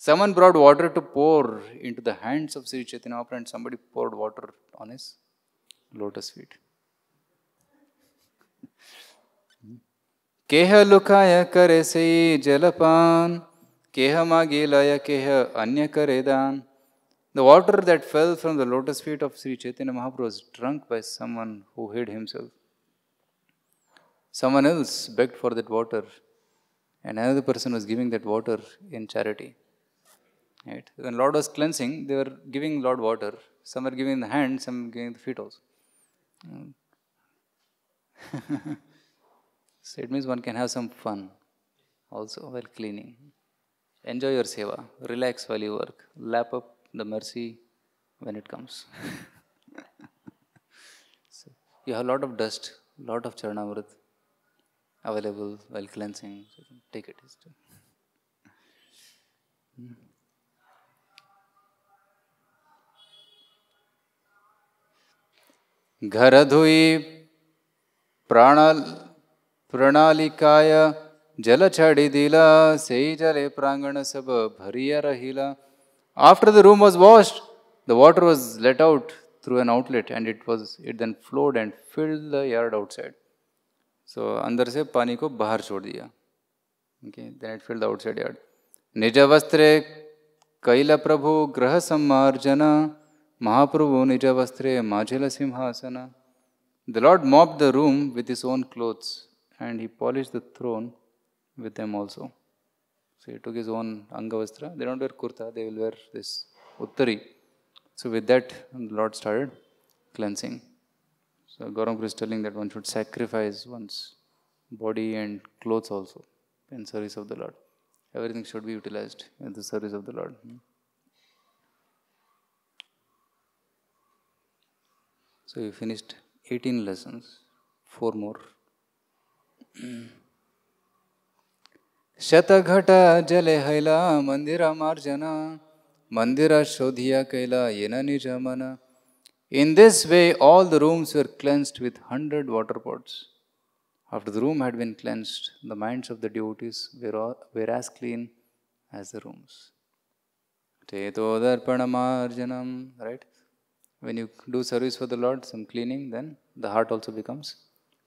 Someone brought water to pour into the hands of Sri Chaitanya Mahaprabhu and somebody poured water on his lotus feet. केह लुकाय करे से जलपान केह मागे लय केह अन्य करे The water that fell from the lotus feet of Sri Chaitanya Mahaprabhu was drunk by someone who hid himself. Someone else begged for that water, and another person was giving that water in charity. Right? When Lord was cleansing, they were giving Lord water. Some were giving the hand, some giving the feet also. so it means one can have some fun also while cleaning. Enjoy your seva. Relax while you work. Lap up the mercy when it comes. so you have a lot of dust, lot of charanamrit available while cleansing. So take it. Mm. घरधुई ಪ್ರಾಣ ಪ್ರಣಾಲಿಕಾಯ ಜಲ ಚಡಿದಿಲ ಸೇಯಿ ಜಲೆ ಪ್ರಾಂಗಣ ಸಭ प्रांगण सब भरिया रहिला after the room the washed the let out let out through an outlet and it it then flowed and filled the yard outside so अंदर से पानी को बाहर छोड़ दिया okay then it filled the outside yard निज वस्त्रे कैल प्रभु ग्रह सम्मार्जना Mahaprabhu Nijavastre Majela Simhasana. The Lord mopped the room with his own clothes and he polished the throne with them also. So he took his own Angavastra. They don't wear kurta, they will wear this Uttari. So with that, the Lord started cleansing. So Gaurang is telling that one should sacrifice one's body and clothes also in service of the Lord. Everything should be utilized in the service of the Lord. So we finished 18 lessons, four more. ಶತಘಟ jale ಹೈಲ mandira marjana Mandira ಶೋಧಿಯ ಕೈಲ ಏನ In this way, all the rooms were cleansed with hundred water pots. After the room had been cleansed, the minds of the devotees were, all, were as clean as the rooms. Tetodarpanamarjanam, right? When you do service for the Lord, some cleaning, then the heart also becomes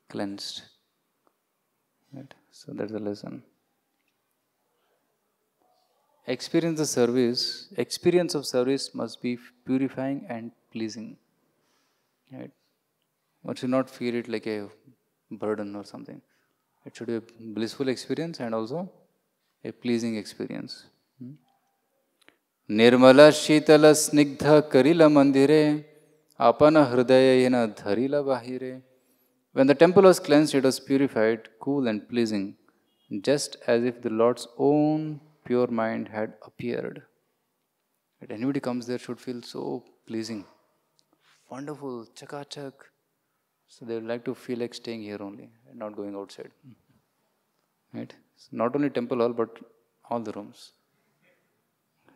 cleansed. Right? So that's the lesson. Experience the service, experience of service must be purifying and pleasing. Right? One should not feel it like a burden or something. It should be a blissful experience and also a pleasing experience. Nirmala शीतल स्निग्ध करिल मंदिरे apana hridayena dharila bahire when the temple was cleansed it was purified cool and pleasing just as if the lord's own pure mind had appeared that anybody comes there should feel so pleasing wonderful chakachak so they would like to feel like staying here only and not going outside right so not only temple hall but all the rooms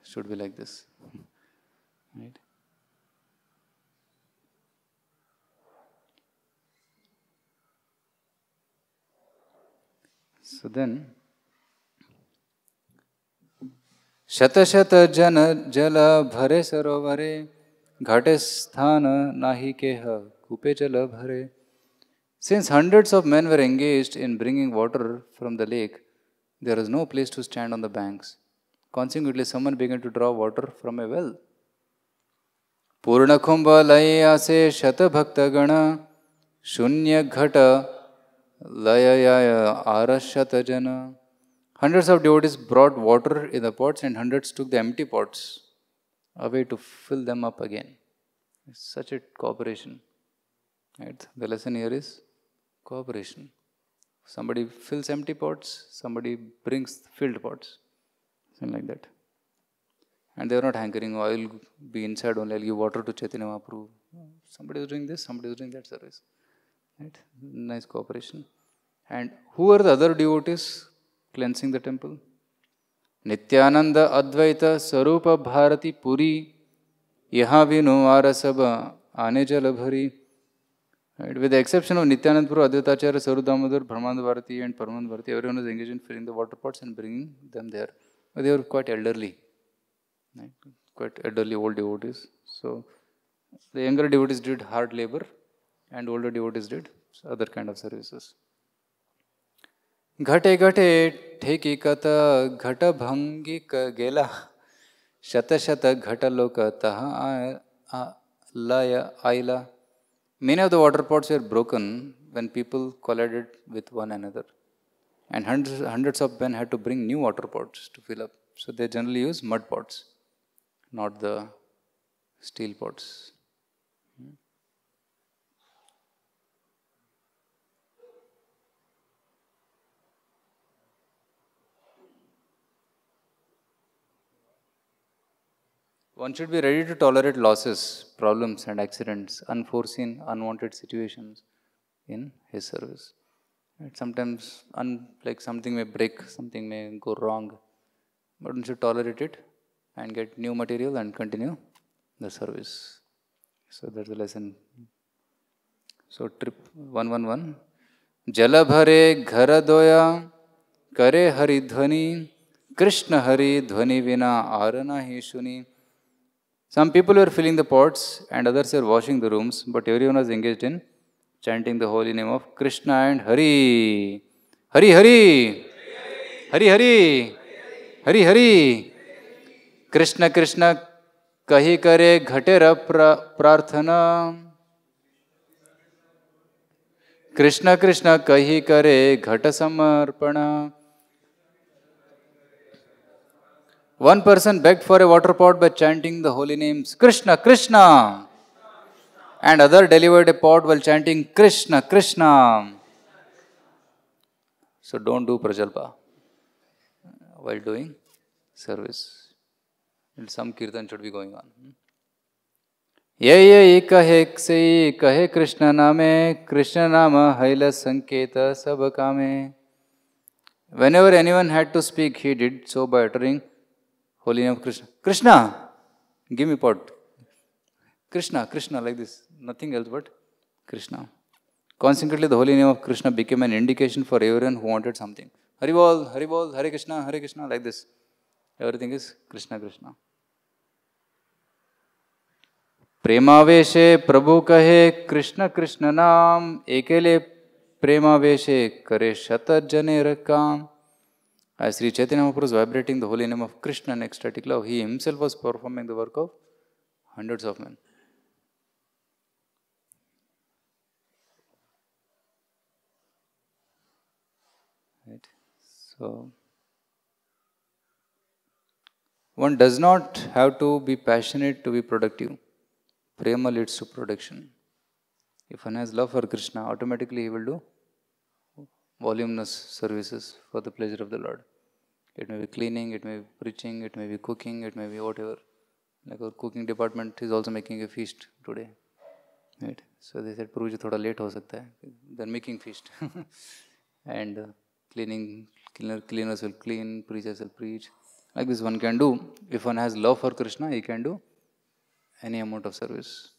should be like this. right? So then, शतशत जन जल भरे सरोवरे घाटे स्थान नाही केह कूपे Since hundreds of men were engaged in bringing water from the lake, there was no place to stand on the banks. Consequently, someone began to draw water from a well. पूर्णकुम्भलयासे शतभक्तगण शून्यघट लययाय आरशतजन Hundreds of devotees brought water in the pots and hundreds took the empty pots away to fill them up again. It's such a cooperation. Right? The lesson here is cooperation. Somebody fills empty pots, somebody brings filled pots like that. And they were not hankering, oh, I will be inside only, I'll give water to Chaitanya Mahaprabhu. Somebody is doing this, somebody is doing that service. Right? Nice cooperation. And who are the other devotees cleansing the temple? Nityananda Advaita Sarupa Bharati Puri Yahavinu Arasaba Anejalabhari. Right? With the exception of Nityananda Puru, Advaitacharya, Saru Damodar, Bharati and Paramanda Bharati, everyone is engaged in filling the water pots and bringing them there they were quite elderly, right? quite elderly old devotees. So the younger devotees did hard labor and older devotees did other kind of services. घटे घटे ठेकी कत घट भंगी क गेला शत शत घट लोक तहा लय आयला Many of the water pots were broken when people collided with one another and hundreds, hundreds of men had to bring new water pots to fill up. So they generally use mud pots, not the steel pots. One should be ready to tolerate losses, problems and accidents, unforeseen, unwanted situations in his service. Right? sometimes un, like something may break, something may go wrong, but you should tolerate it and get new material and continue the service. So that's the lesson. So trip 111. one one. जल भरे घर hari करे हरि ध्वनि कृष्ण हरि ध्वनि विना आर Some people were filling the pots and others were washing the rooms, but everyone was engaged in chanting the holy name of Krishna and Hari. Hari Hari! Hari Hari! Hari Hari! Krishna Krishna कही करे घटेर प्रार्थना कृष्ण कृष्ण कही करे घट समर्पण One person begged for a water pot by chanting the holy names Krishna, Krishna. and other delivered a pot while chanting Krishna, Krishna. So don't do Prajalpa while doing service. And some kirtan should be going on. ये ये कहे से कहे कृष्ण नामे कृष्ण नाम hell संकेत सब कामे whenever anyone had to speak he did so by uttering holy name Krishna Krishna give me pot Krishna Krishna like this nothing else but Krishna. Consequently, the holy name of Krishna became an indication for everyone who wanted something. Hari Bol, Hari Bol, Hare Krishna, Hare Krishna, like this. Everything is Krishna, Krishna. प्रेमावेशे प्रभु कहे कृष्ण कृष्ण नाम अकेले प्रेमावेशे करे शत जने रकाम As Sri Chaitanya Mahaprabhu was vibrating the holy name of Krishna in ecstatic love, he himself was performing the work of hundreds of men. So, one does not have to be passionate to be productive. Prema leads to production. If one has love for Krishna, automatically he will do voluminous services for the pleasure of the Lord. It may be cleaning, it may be preaching, it may be cooking, it may be whatever. Like our cooking department is also making a feast today. Right? So they said, Puruji, thoda late ho sakta hai. They're making feast. and uh, cleaning Cleaner, cleaners will clean, preachers will preach. Like this one can do. If one has love for Krishna, he can do any amount of service.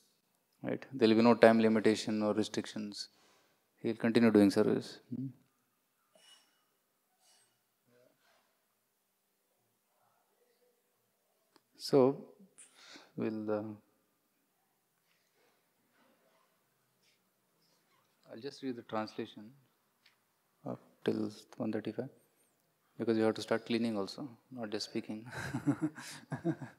Right? There will be no time limitation or restrictions. He will continue doing service. Hmm? So, we'll... Uh, I'll just read the translation up till 135 because you have to start cleaning also, not just speaking.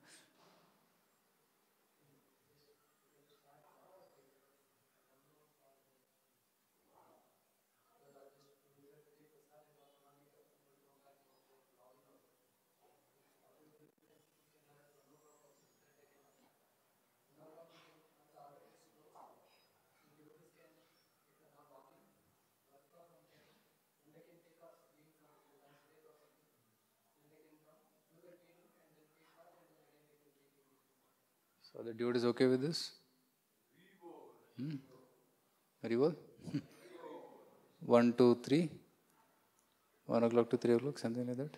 the Dude is okay with this? Hmm? Very well. One, two, three. One o'clock to three o'clock, something like that.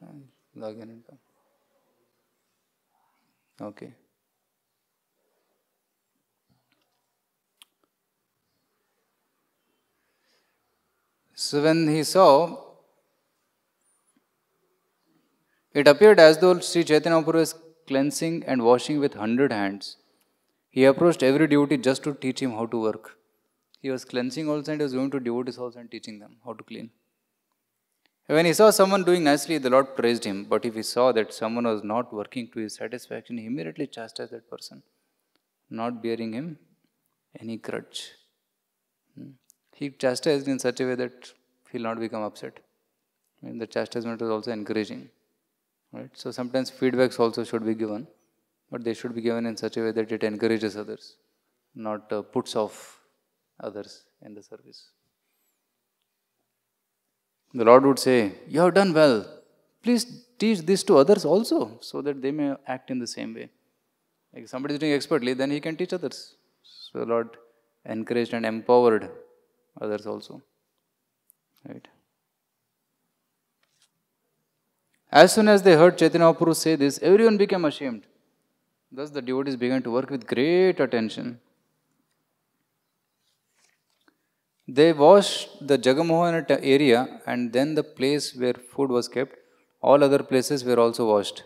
And log in and come. Okay. So when he saw, it appeared as though Sri Chaitanya Mahaprabhu cleansing and washing with hundred hands. He approached every devotee just to teach him how to work. He was cleansing also and he was going to devotees' house and teaching them how to clean. When he saw someone doing nicely, the Lord praised him. But if he saw that someone was not working to his satisfaction, he immediately chastised that person, not bearing him any grudge. Hmm. He chastised in such a way that he'll not become upset. And the chastisement was also encouraging. Right? So sometimes feedbacks also should be given, but they should be given in such a way that it encourages others, not uh, puts off others in the service. The Lord would say, You have done well. Please teach this to others also, so that they may act in the same way. Like somebody is doing expertly, then he can teach others. So Lord encouraged and empowered others also. Right? As soon as they heard Chaitanya Mahaprabhu say this, everyone became ashamed. Thus the devotees began to work with great attention. They washed the Jagamohan area and then the place where food was kept. All other places were also washed.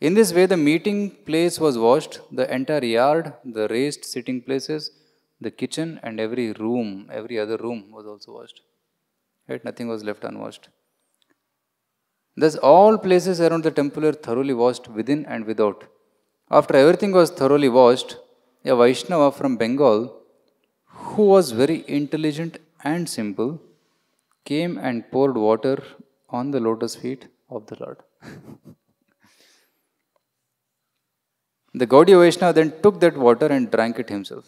In this way, the meeting place was washed, the entire yard, the raised sitting places, the kitchen, and every room, every other room was also washed. Right? Nothing was left unwashed. Thus all places around the temple were thoroughly washed within and without. After everything was thoroughly washed, a Vaishnava from Bengal, who was very intelligent and simple, came and poured water on the lotus feet of the Lord. the Gaudiya Vaishnava then took that water and drank it himself.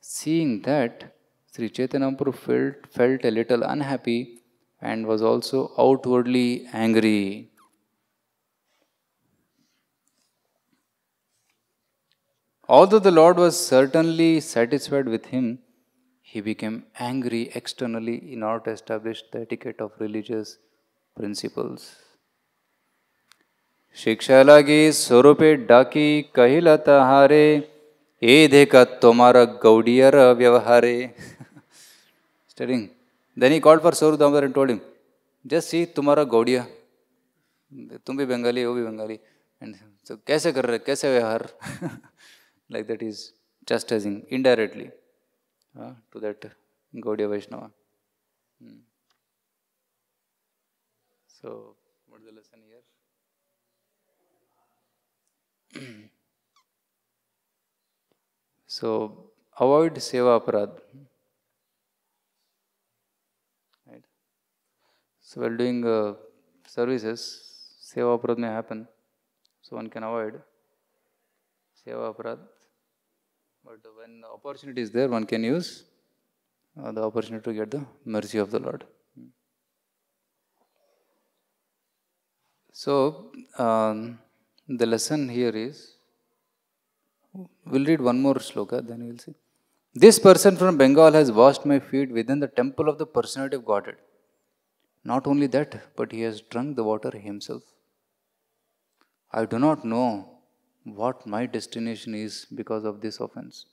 Seeing that, Sri Chaitanya felt, felt a little unhappy and was also outwardly angry. Although the Lord was certainly satisfied with him, he became angry externally in order to establish the etiquette of religious principles. Shikshalagi लागी daki डाकी कहिलता हारे ए देखा तुम्हारा Studying. Then he called for Soru Damodar and told him, just see तुम्हारा gaudiya. Tum bhi Bengali, वो bhi Bengali. And so, कैसे कर रहे कैसे व्यवहार like that is chastising indirectly uh, to that Gaudiya Vaishnava. Hmm. So, what is the lesson here? so, avoid seva aparad. So while doing uh, services, seva aparad may happen, so one can avoid seva aparad. But when the opportunity is there, one can use uh, the opportunity to get the mercy of the Lord. Hmm. So um, the lesson here is, we'll read one more sloka, then we'll see. This person from Bengal has washed my feet within the temple of the personality of Godhead. Not only that, but he has drunk the water himself. I do not know what my destination is because of this offense.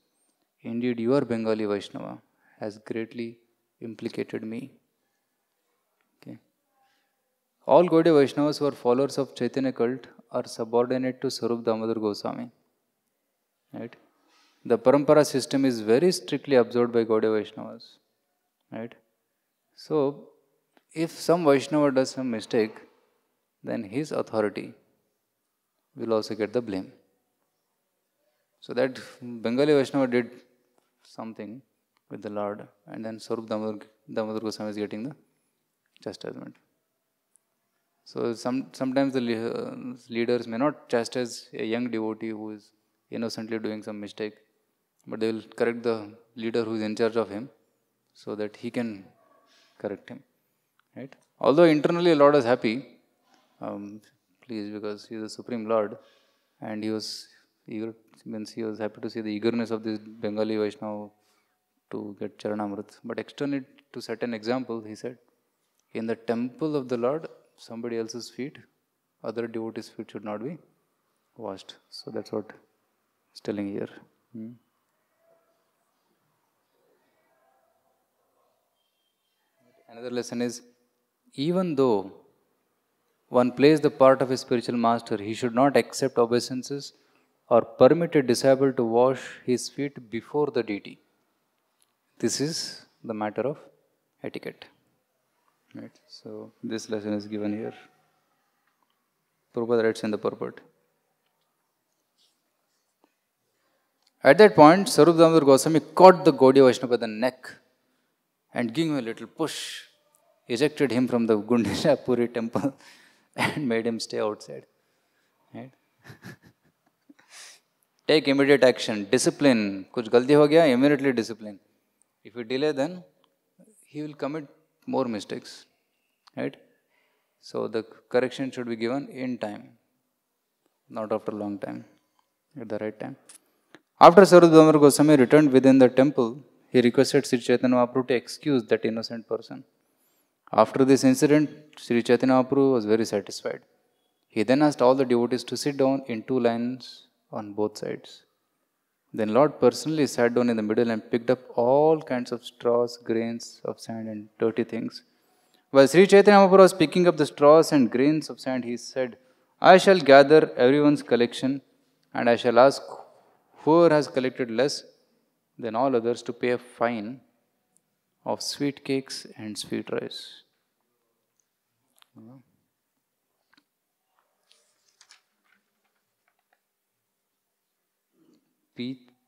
Indeed, your Bengali Vaishnava has greatly implicated me. Okay. All Gaudiya Vaishnavas who are followers of Chaitanya cult are subordinate to Sarup Damodar Goswami. Right? The parampara system is very strictly observed by Gaudiya Vaishnavas. Right? So, if some Vaishnava does some mistake, then his authority will also get the blame. So that Bengali Vaishnava did something with the Lord, and then Sarup Damodar, Goswami is getting the chastisement. So some, sometimes the leaders may not chastise a young devotee who is innocently doing some mistake, but they will correct the leader who is in charge of him so that he can correct him. Right? Although internally Lord is happy, um, please, because He is the Supreme Lord, and He was eager, means He was happy to see the eagerness of this Bengali Vaishnava to get Charanamrit. But externally, to set an example, he said, In the temple of the Lord, somebody else's feet, other devotees' feet should not be washed. So that's what he's telling here. Hmm. Another lesson is even though one plays the part of a spiritual master, he should not accept obeisances or permit a disciple to wash his feet before the deity. This is the matter of etiquette. Right. So this lesson is given here. Prabhupada writes in the purport. At that point, Sarup Goswami caught the Gaudiya Vaishnava by the neck and gave him a little push ejected him from the Gundishapuri temple and made him stay outside. Right? Take immediate action, discipline. Kuch galdi ho gaya, immediately discipline. If you delay, then he will commit more mistakes. Right? So the correction should be given in time, not after a long time, at the right time. After Sarudhamar Goswami returned within the temple, he requested Sri Chaitanya Mahaprabhu to excuse that innocent person. After this incident, Sri Chaitanya Mahaprabhu was very satisfied. He then asked all the devotees to sit down in two lines on both sides. Then Lord personally sat down in the middle and picked up all kinds of straws, grains of sand and dirty things. While Sri Chaitanya Mahaprabhu was picking up the straws and grains of sand, he said, I shall gather everyone's collection and I shall ask whoever has collected less than all others to pay a fine of sweet cakes and sweet rice.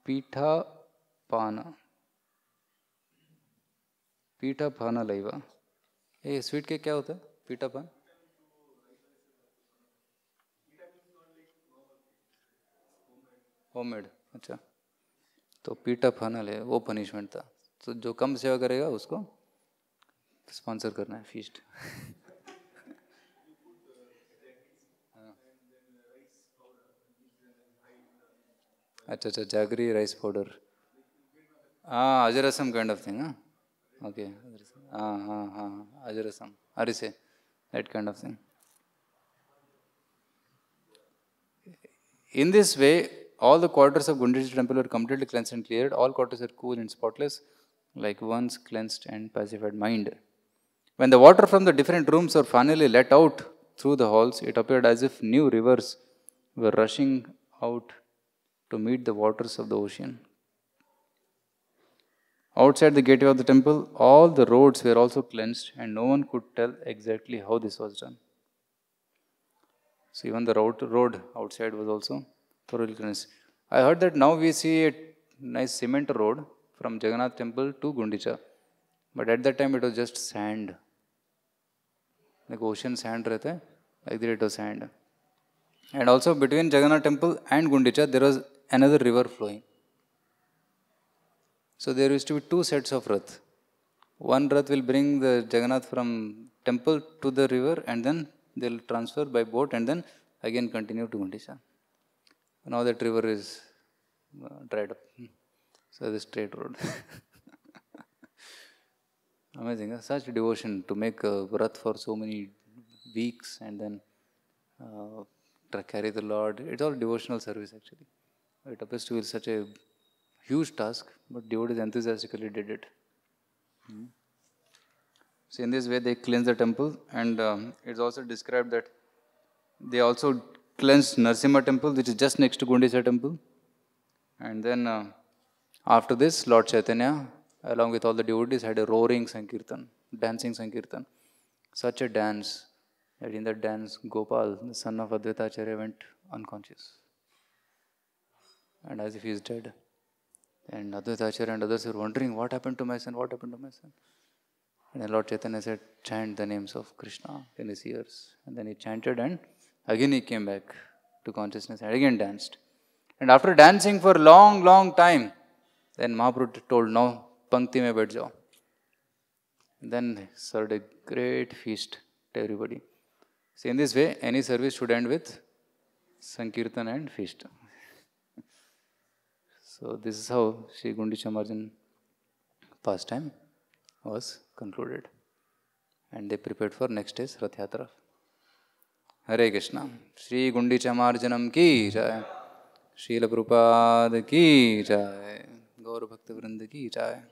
पीठा पान पीठा पान लाइवा ये sweet cake क्या होता है पीठा पान होममेड अच्छा तो पीठा पान ले वो पनिशमेंट था तो जो कम सेवा करेगा उसको स्पॉन्सर करना है फीस्ट हाँ। अच्छा अच्छा जागरी राइस पाउडर हाँ अजरसम काइंड ऑफ थिंग हाँ ओके हाँ हाँ हाँ अजरसम that kind of thing in this way all the quarters of Gundi temple are completely cleanse and clear all quarters are cool and spotless like one's cleansed and pacified mind. When the water from the different rooms were finally let out through the halls, it appeared as if new rivers were rushing out to meet the waters of the ocean. Outside the gateway of the temple, all the roads were also cleansed, and no one could tell exactly how this was done. So, even the road, road outside was also thoroughly cleansed. I heard that now we see a nice cement road from Jagannath temple to Gundicha. But at that time it was just sand. Like ocean sand रहते like there it was sand. And also between Jagannath temple and Gundicha there was another river flowing. So there used to be two sets of rath. One rath will bring the Jagannath from temple to the river and then they'll transfer by boat and then again continue to Gundicha. Now that river is uh, dried up. Hmm. So the straight road. Amazing. Such devotion to make a for so many weeks and then uh, carry the Lord. It's all devotional service actually. It appears to be such a huge task, but devotees enthusiastically did it. Hmm. So in this way they cleanse the temple and um, it's also described that they also cleanse Narsimha temple which is just next to Gundisa temple and then uh, after this, Lord Chaitanya, along with all the devotees, had a roaring Sankirtan, dancing Sankirtan. Such a dance that in that dance, Gopal, the son of Acharya, went unconscious. And as if he is dead. And Acharya and others were wondering, what happened to my son? What happened to my son? And then Lord Chaitanya said, chant the names of Krishna in his ears. And then he chanted and again he came back to consciousness and again danced. And after dancing for a long, long time, then Mahaprabhu told no पंक्ति में बैठ जाओ then served a great feast everybody so in this way any service should end with sankirtan and feast so this is how Shri Gundi Marjan first time was concluded and they prepare for next is Rathayatra Hare Krishna Shri Gundi Marjan की जाए शीलप्रपाद की जाए गौर भक्त वृंद की जाए